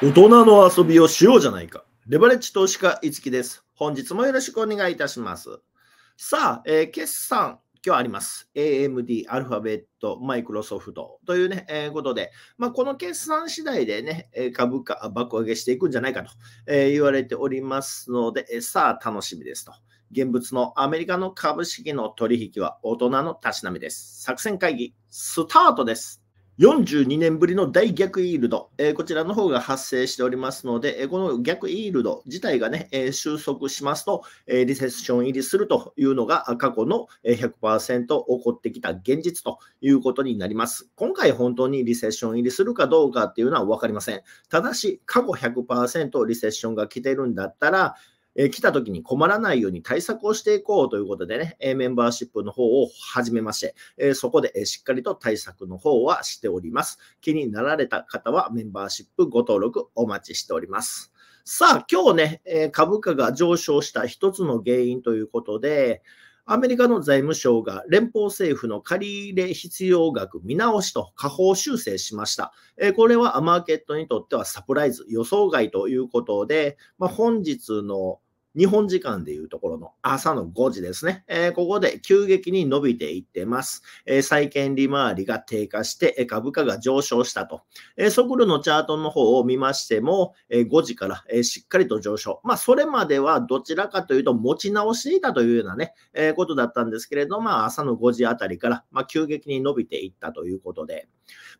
大人の遊びをしようじゃないか。レバレッジ投資家、いつきです。本日もよろしくお願いいたします。さあ、えー、決算、今日あります。AMD、アルファベット、マイクロソフトというね、えー、ことで、まあ、この決算次第でね、株価爆上げしていくんじゃないかと、えー、言われておりますので、えさあ、楽しみですと。現物のアメリカの株式の取引は大人のたしなみです。作戦会議、スタートです。42年ぶりの大逆イールド、えー、こちらの方が発生しておりますので、えー、この逆イールド自体がね、えー、収束しますと、えリセッション入りするというのが過去の100%起こってきた現実ということになります。今回本当にリセッション入りするかどうかっていうのは分かりません。ただし、過去100%リセッションが来てるんだったら、え来た時に困らないように対策をしていこうということでね、えメンバーシップの方を始めまして、えそこで、えしっかりと対策の方はしております。気になられた方はメンバーシップご登録お待ちしております。さあ、今日ね、え株価が上昇した一つの原因ということで、アメリカの財務省が連邦政府の借入必要額見直しと下方修正しました。これはマーケットにとってはサプライズ、予想外ということで、まあ、本日の日本時間でいうところの朝の5時ですね。えー、ここで急激に伸びていってます。えー、債券利回りが低下して、株価が上昇したと。えソクのチャートの方を見ましても、え5時から、えしっかりと上昇。まあ、それまではどちらかというと持ち直していたというようなね、えことだったんですけれど、まあ、朝の5時あたりから、まあ、急激に伸びていったということで。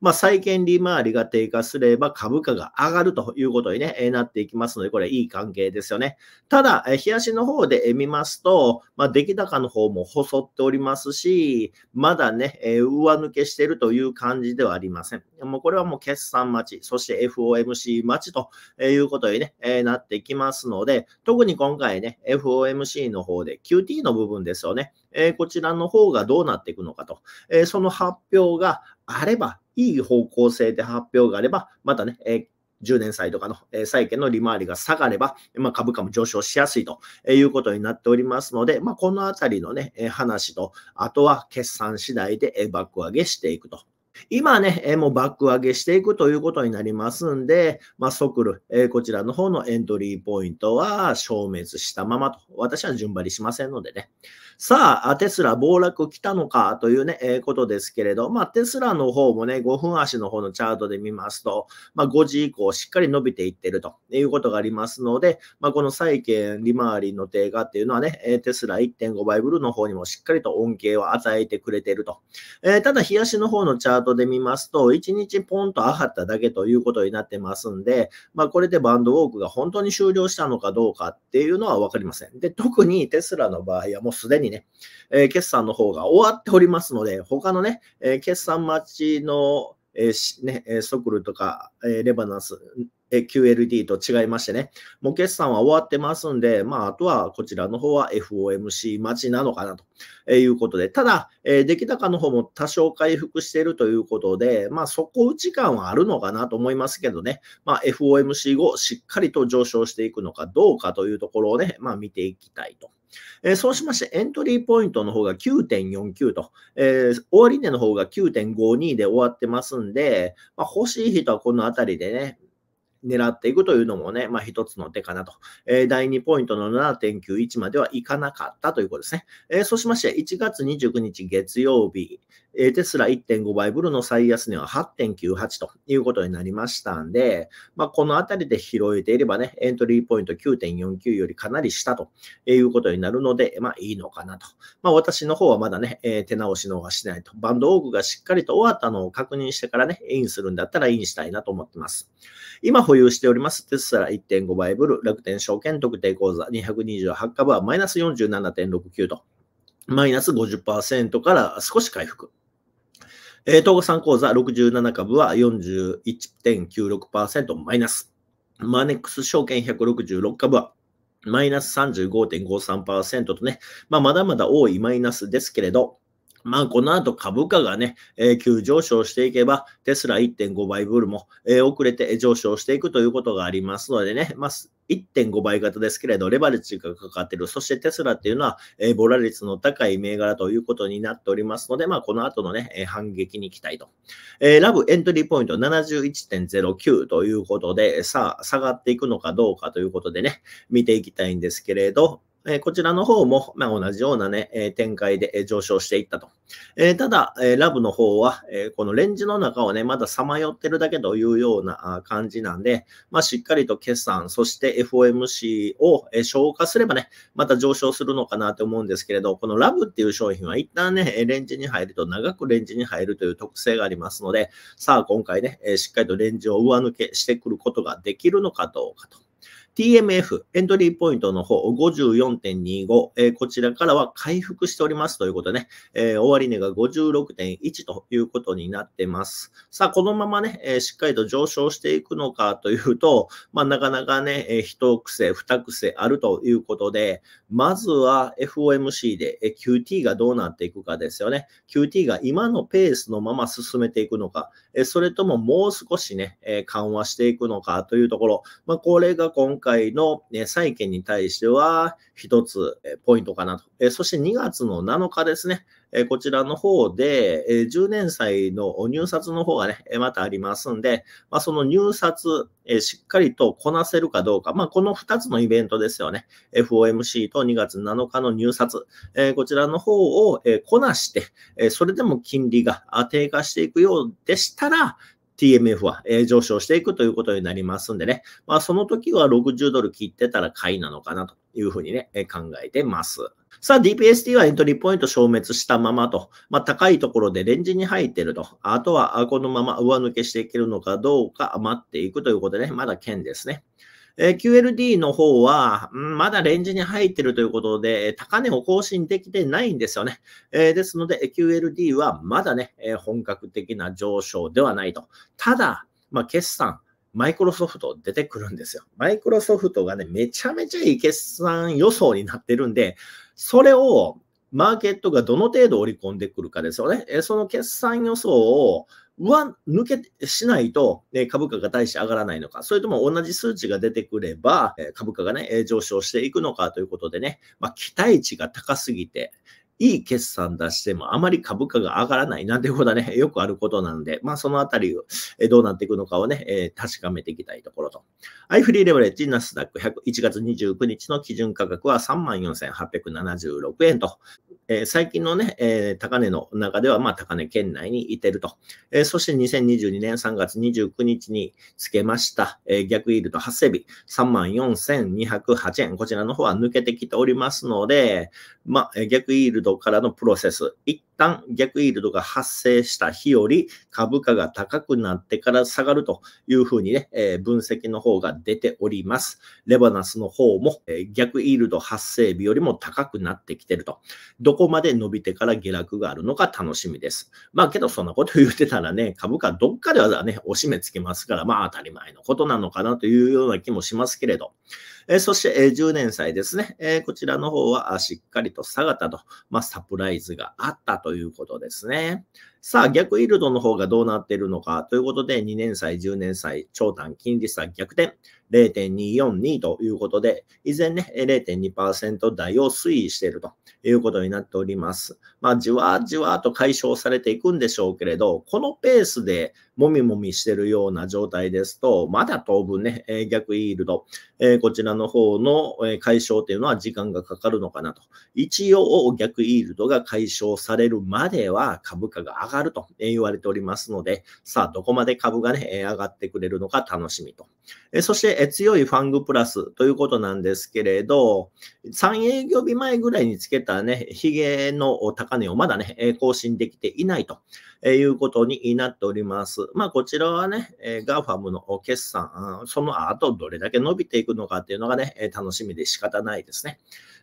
まあ、債券利回りが低下すれば株価が上がるということに、ね、なっていきますので、これいい関係ですよね。ただ、冷やしの方で見ますと、まあ、出来高の方も細っておりますし、まだね、上抜けしてるという感じではありません。もうこれはもう決算待ち、そして FOMC 待ちということに、ねえなってきますので、特に今回ね、FOMC の方で QT の部分ですよね。えこちらの方がどうなっていくのかと、えその発表が、あれば、いい方向性で発表があれば、またね、え10年債とかの、え債券の利回りが下がれば、まあ、株価も上昇しやすいということになっておりますので、まあ、このあたりのね、話と、あとは決算次第でバック上げしていくと今ね、えもうバック上げしていくということになりますんで、まあ、即る、えこちらの方のエントリーポイントは消滅したままと、私は順張りしませんのでね。さあ、テスラ暴落来たのかというね、えことですけれど、まあ、テスラの方もね、5分足の方のチャートで見ますと、まあ、5時以降しっかり伸びていってるということがありますので、まあ、この債券利回りの低下っていうのはね、テスラ1.5倍ブルの方にもしっかりと恩恵を与えてくれていると。えー、ただ、日足の方のチャートトで見ますと、1日ポンと上がっただけということになってますんで、まあ、これでバンドウォークが本当に終了したのかどうかっていうのは分かりません。で、特にテスラの場合はもうすでにね、えー、決算の方が終わっておりますので、他のね、えー、決算待ちの、えーね、ソクルとか、えレバナス QLD と違いましてね、もう決算は終わってますんで、まあ、あとはこちらの方は FOMC 待ちなのかなということで、ただ、えー、出来高の方も多少回復しているということで、まあ、底打ち感はあるのかなと思いますけどね、まあ、FOMC 後、しっかりと上昇していくのかどうかというところをね、まあ、見ていきたいと。えー、そうしまして、エントリーポイントの方が9.49と、えー、終値の方が9.52で終わってますんで、まあ、欲しい人はこの辺りでね、狙っていくというのもね、まあ一つの手かなと。えー、第2ポイントの7.91まではいかなかったということですね。えー、そうしまして、1月29日月曜日、えー、テスラ1.5倍ブルの最安値は8.98ということになりましたんで、まあこのあたりで拾えていればね、エントリーポイント9.49よりかなり下ということになるので、まあいいのかなと。まあ私の方はまだね、えー、手直しの方はしないと。バンドオークがしっかりと終わったのを確認してからね、インするんだったらインしたいなと思ってます。今保有しておりますテスラ1.5倍ブル、楽天証券特定口座228株はマイナス47.69と、マイナス50%から少し回復。えー、東ん口座67株は41.96%マイナス。マネックス証券166株はマイナス35.53%とね、まあ、まだまだ多いマイナスですけれど、まあ、この後株価がね、えー、急上昇していけば、テスラ1.5倍ブルも、えー、遅れて上昇していくということがありますのでね、まあ、1.5倍型ですけれど、レバレッジがかかっている。そしてテスラっていうのは、えー、ボラ率の高い銘柄ということになっておりますので、まあ、この後のね、えー、反撃に期待と。えー、ラブエントリーポイント71.09ということで、さあ、下がっていくのかどうかということでね、見ていきたいんですけれど、えこちらの方も、ま同じようなね、え展開で上昇していったと。えただ、えラブの方は、えこのレンジの中をね、まださまよってるだけというような感じなんで、まあ、しっかりと決算、そして FOMC を、え消化すればね、また上昇するのかなと思うんですけれど、このラブっていう商品は一旦ね、レンジに入ると長くレンジに入るという特性がありますので、さあ今回ね、しっかりとレンジを上抜けしてくることができるのかどうかと。TMF、エントリーポイントの方、54.25、えー、こちらからは回復しておりますということでね、えー、終値が56.1ということになってます。さあ、このままね、えー、しっかりと上昇していくのかというと、まあ、なかなかね、えー、一癖、二癖あるということで、まずは FOMC で、えー、QT がどうなっていくかですよね。QT が今のペースのまま進めていくのか、えー、それとももう少しね、えー、緩和していくのかというところ、まあ、これが今回回の債券に対しては一つポイントかなと。そして2月の7日ですね。こちらの方で、10年債の入札の方がね、またありますんで、まあ、その入札、しっかりとこなせるかどうか。まあ、この2つのイベントですよね。FOMC と2月7日の入札。こちらの方をこなして、それでも金利が低下していくようでしたら、TMF は、え上昇していくということになりますんでね、まあ、その時は60ドル切ってたら買いなのかなというふうにね、え考えてます。さあ、DPST はエントリーポイント消滅したままと、まあ、高いところでレンジに入っていると、あとはこのまま上抜けしていけるのかどうか待っていくということでね、まだ剣ですね。え QLD の方は、まだレンジに入ってるということで、高値を更新できてないんですよね。えですので、QLD はまだね、え本格的な上昇ではないと。ただ、まあ、決算、マイクロソフト出てくるんですよ。マイクロソフトがね、めちゃめちゃいい決算予想になってるんで、それをマーケットがどの程度織り込んでくるかですよね。その決算予想を上抜けしないと、ね、株価が大して上がらないのか、それとも同じ数値が出てくれば、株価がね、上昇していくのかということでね、まあ、期待値が高すぎて、いい決算出してもあまり株価が上がらないなんてことはね、よくあることなんで、まあそのあたりをどうなっていくのかをね、えー、確かめていきたいところと。アイフリーレバレッジナスダック100、1月29日の基準価格は34,876円と、えー、最近のね、えー、高値の中では、まあ高値圏内にいてると。えー、そして2022年3月29日につけました、えー、逆イールド発生日34,208円。こちらの方は抜けてきておりますので、まあ逆イールドドからのプロセス、一旦逆イールドが発生した日より株価が高くなってから下がるというふうにね、えー、分析の方が出ております。レバナスの方も、えー、逆イールド発生日よりも高くなってきてると。どこまで伸びてから下落があるのか楽しみです。まあけどそんなこと言ってたらね、株価どっかではね、おしめつきますから、まあ当たり前のことなのかなというような気もしますけれど。えー、そして、えー、10年祭ですね、えこちらの方はしっかりと下がったと、まあ、サプライズがあったとということですね。さあ、逆イールドの方がどうなっているのかということで、2年債、10年債、長短金利差逆転。0.242ということで、依然ね、0.2%台を推移しているということになっております。まあ、じわじわと解消されていくんでしょうけれど、このペースでもみもみしてるような状態ですと、まだ当分ね、逆イールド、えこちらの方の解消というのは時間がかかるのかなと。一応、逆イールドが解消されるまでは株価が上がると言われておりますので、さあ、どこまで株がね、上がってくれるのか楽しみと。えそして、強いファングプラスということなんですけれど、3営業日前ぐらいにつけたね、ヒゲの高値をまだね、更新できていないということになっております。まあ、こちらはね、ガーファムの決算、その後どれだけ伸びていくのかっていうのがね、楽しみで仕方ないですね。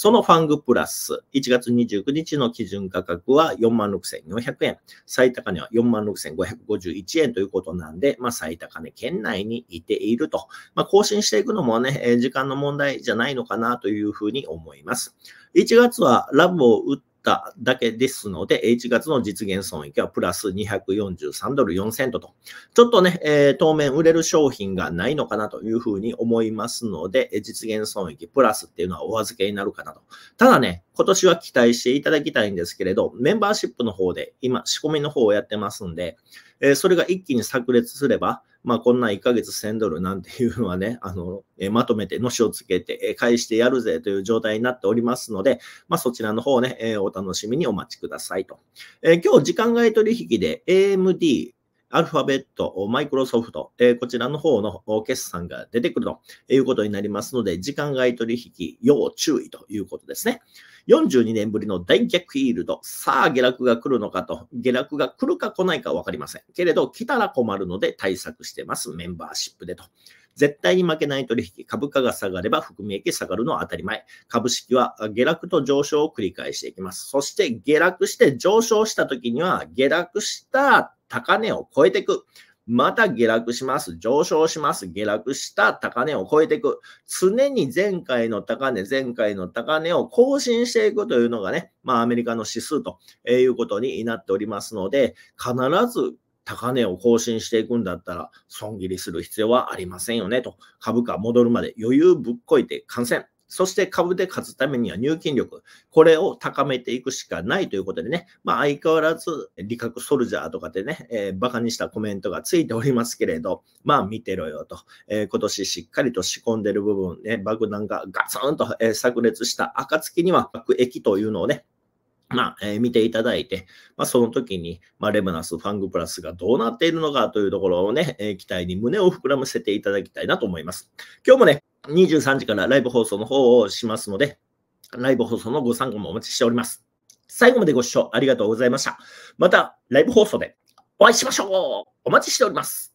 そのファングプラス、1月29日の基準価格は46,400円、最高値は46,551円ということなんで、まあ、最高値圏内にいていると。まあ、更新していくのもね、時間の問題じゃないのかなというふうに思います。1月はラブを打っただけですので、1月の実現損益はプラス243ドル4セントと、ちょっとね、えー、当面売れる商品がないのかなというふうに思いますので、実現損益プラスっていうのはお預けになるかなと。ただね、今年は期待していただきたいんですけれど、メンバーシップの方で今仕込みの方をやってますんで、えー、それが一気に炸裂すれば、まあ、こんな1ヶ月1000ドルなんていうのはね、あの、えまとめてのしをつけて、え返してやるぜという状態になっておりますので、まあ、そちらの方ね、えお楽しみにお待ちくださいと。え今日時間外取引で AMD、アルファベット、マイクロソフト、えー、こちらの方の決算が出てくるということになりますので、時間外取引、要注意ということですね。42年ぶりの大逆イールド、さあ下落が来るのかと、下落が来るか来ないか分かりません。けれど、来たら困るので対策してます、メンバーシップでと。絶対に負けない取引、株価が下がれば含み益下がるのは当たり前。株式は下落と上昇を繰り返していきます。そして下落して上昇した時には、下落した高値を超えていく。また下落します。上昇します。下落した高値を超えていく。常に前回の高値、前回の高値を更新していくというのがね、まあアメリカの指数ということになっておりますので、必ず高値を更新していくんだったら、損切りする必要はありませんよねと。株価戻るまで余裕ぶっこいて感染。そして株で勝つためには入金力、これを高めていくしかないということでね、まあ、相変わらず、理覚ソルジャーとかでね、えー、バカにしたコメントがついておりますけれど、まあ見てろよと、えー、今年しっかりと仕込んでる部分、ね、爆弾がガツンと、えー、炸裂した暁には、爆液というのをね、まあ、えー、見ていただいて、まあ、その時に、まあ、レムナス、ファングプラスがどうなっているのかというところをね、えー、期待に胸を膨らませていただきたいなと思います。今日もね、23時からライブ放送の方をしますので、ライブ放送のご参加もお待ちしております。最後までご視聴ありがとうございました。また、ライブ放送でお会いしましょうお待ちしております